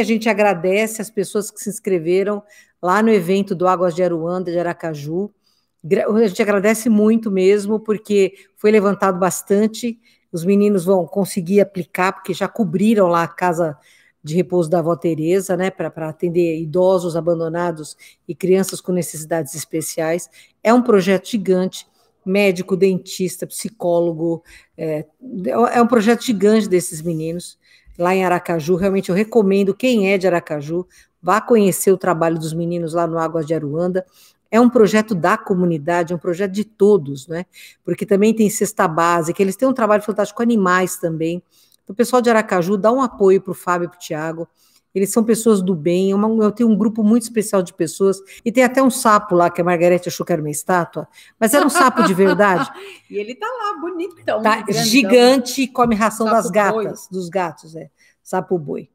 a gente agradece as pessoas que se inscreveram lá no evento do Águas de Aruanda, de Aracaju. A gente agradece muito mesmo, porque foi levantado bastante. Os meninos vão conseguir aplicar, porque já cobriram lá a casa de repouso da avó Tereza, né, para atender idosos abandonados e crianças com necessidades especiais. É um projeto gigante, médico, dentista, psicólogo, é, é um projeto gigante desses meninos lá em Aracaju. Realmente eu recomendo quem é de Aracaju, vá conhecer o trabalho dos meninos lá no Águas de Aruanda. É um projeto da comunidade, é um projeto de todos, né? Porque também tem cesta básica, eles têm um trabalho fantástico com animais também. Então, o pessoal de Aracaju dá um apoio para o Fábio e para o Tiago. Eles são pessoas do bem, é eu tenho um grupo muito especial de pessoas, e tem até um sapo lá, que a Margarete achou que era uma estátua, mas era um sapo de verdade. E ele tá lá, bonitão. Tá grandão. gigante, come ração Sapo das gatas, boi. dos gatos, é. Sapo boi.